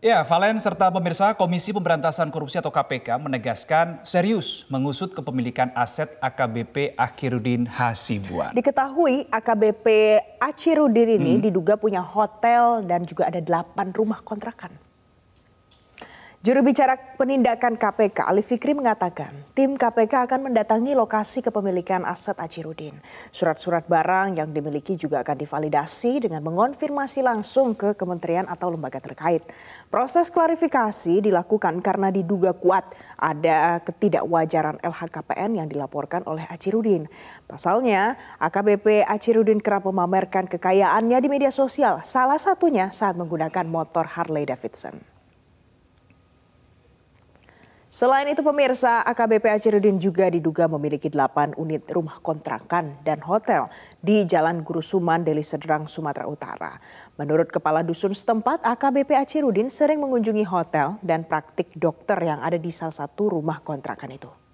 Ya, Valen serta pemirsa Komisi Pemberantasan Korupsi atau KPK menegaskan serius mengusut kepemilikan aset AKBP Akhirudin Hasibuan. Diketahui AKBP Akhirudin ini hmm. diduga punya hotel dan juga ada delapan rumah kontrakan. Juru bicara penindakan KPK Ali Fikri mengatakan, tim KPK akan mendatangi lokasi kepemilikan aset Acirudin. Surat-surat barang yang dimiliki juga akan divalidasi dengan mengonfirmasi langsung ke kementerian atau lembaga terkait. Proses klarifikasi dilakukan karena diduga kuat ada ketidakwajaran LHKPN yang dilaporkan oleh Acirudin. Pasalnya, AKBP Acirudin kerap memamerkan kekayaannya di media sosial, salah satunya saat menggunakan motor Harley Davidson. Selain itu pemirsa, AKBP Acirudin juga diduga memiliki 8 unit rumah kontrakan dan hotel di Jalan Guru Suman, Deli Serdang, Sumatera Utara. Menurut Kepala Dusun setempat, AKBP Acirudin sering mengunjungi hotel dan praktik dokter yang ada di salah satu rumah kontrakan itu.